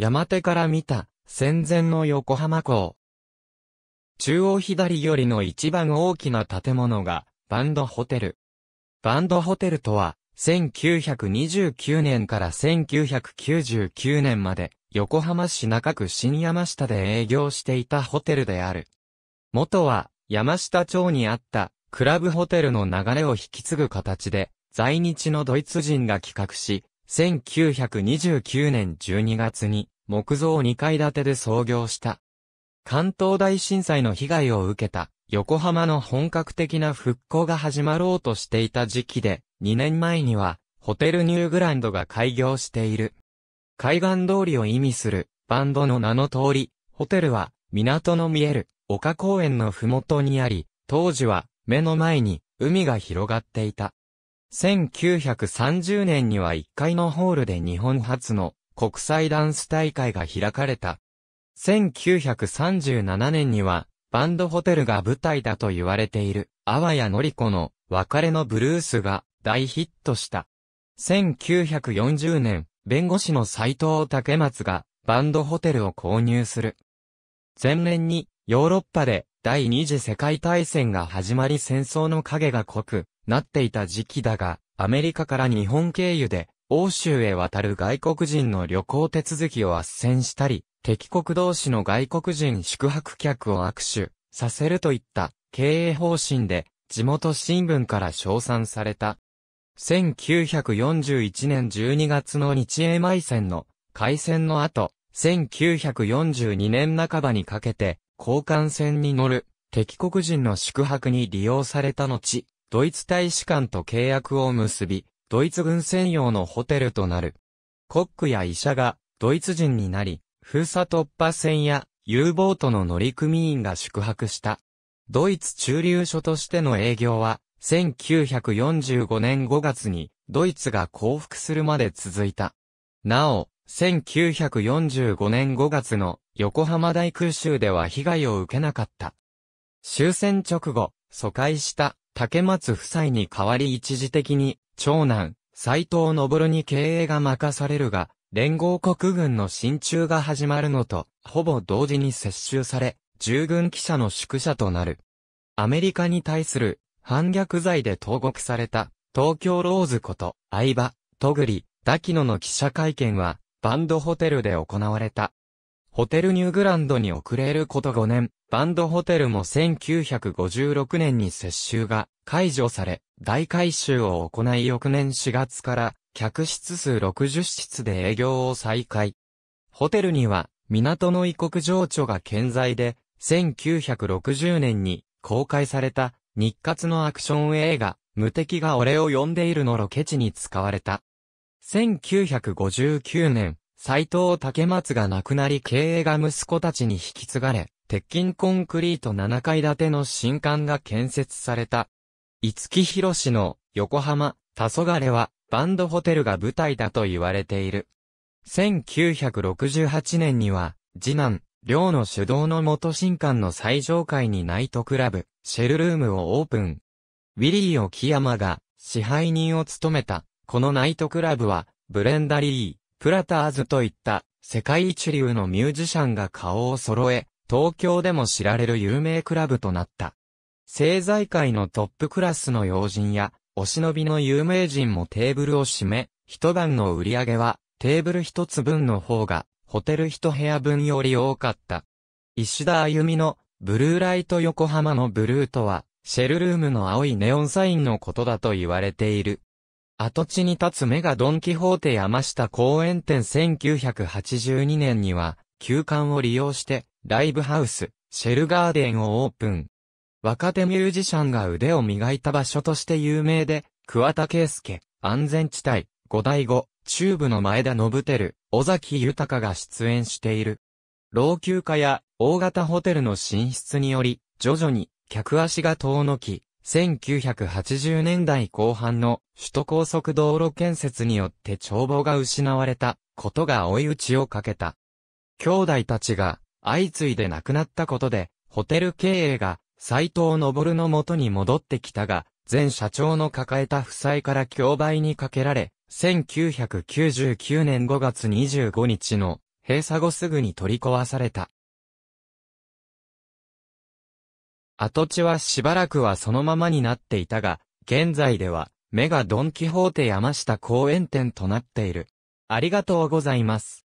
山手から見た、戦前の横浜港。中央左よりの一番大きな建物が、バンドホテル。バンドホテルとは、1929年から1999年まで、横浜市中区新山下で営業していたホテルである。元は、山下町にあった、クラブホテルの流れを引き継ぐ形で、在日のドイツ人が企画し、1929年12月に木造2階建てで創業した。関東大震災の被害を受けた横浜の本格的な復興が始まろうとしていた時期で、2年前にはホテルニューグランドが開業している。海岸通りを意味するバンドの名の通り、ホテルは港の見える丘公園のふもとにあり、当時は目の前に海が広がっていた。1930年には1階のホールで日本初の国際ダンス大会が開かれた。1937年にはバンドホテルが舞台だと言われている、阿波谷のり子の別れのブルースが大ヒットした。1940年、弁護士の斎藤竹松がバンドホテルを購入する。前年にヨーロッパで第二次世界大戦が始まり戦争の影が濃く、なっていた時期だが、アメリカから日本経由で、欧州へ渡る外国人の旅行手続きを斡旋したり、敵国同士の外国人宿泊客を握手させるといった経営方針で地元新聞から称賛された。1941年12月の日英米戦の開戦の後、1942年半ばにかけて、交換船に乗る敵国人の宿泊に利用された後、ドイツ大使館と契約を結び、ドイツ軍専用のホテルとなる。コックや医者がドイツ人になり、封鎖突破船や U ボートの乗組員が宿泊した。ドイツ駐留所としての営業は、1945年5月にドイツが降伏するまで続いた。なお、1945年5月の横浜大空襲では被害を受けなかった。終戦直後、疎開した竹松夫妻に代わり一時的に、長男、斎藤昇に経営が任されるが、連合国軍の進駐が始まるのと、ほぼ同時に接収され、従軍記者の宿舎となる。アメリカに対する反逆罪で投獄された、東京ローズこと、相葉、戸栗、滝野の記者会見は、バンドホテルで行われた。ホテルニューグランドに遅れること5年、バンドホテルも1956年に接収が解除され、大改修を行い翌年4月から客室数60室で営業を再開。ホテルには港の異国情緒が健在で、1960年に公開された日活のアクション映画、無敵が俺を呼んでいるのロケ地に使われた。1959年、斎藤竹松が亡くなり経営が息子たちに引き継がれ、鉄筋コンクリート7階建ての新館が建設された。五木博ろの横浜、黄昏はバンドホテルが舞台だと言われている。1968年には、次男、寮の主導の元新館の最上階にナイトクラブ、シェルルームをオープン。ウィリー・オキヤマが支配人を務めた、このナイトクラブは、ブレンダリー、プラターズといった世界一流のミュージシャンが顔を揃え、東京でも知られる有名クラブとなった。政財界のトップクラスの要人や、お忍びの有名人もテーブルを占め、一晩の売り上げは、テーブル一つ分の方が、ホテル一部屋分より多かった。石田歩みの、ブルーライト横浜のブルーとは、シェルルームの青いネオンサインのことだと言われている。跡地に立つメガドンキホーテ山下公園店1982年には、休館を利用して、ライブハウス、シェルガーデンをオープン。若手ミュージシャンが腕を磨いた場所として有名で、桑田圭介、安全地帯、五代五、中部の前田信輝、尾崎豊が出演している。老朽化や大型ホテルの進出により、徐々に客足が遠のき、1980年代後半の首都高速道路建設によって帳簿が失われたことが追い打ちをかけた。兄弟たちが相次いで亡くなったことで、ホテル経営が斎藤昇の元に戻ってきたが、前社長の抱えた負債から競売にかけられ、1999年5月25日の閉鎖後すぐに取り壊された。跡地はしばらくはそのままになっていたが、現在では、メガドンキホーテ山下公園店となっている。ありがとうございます。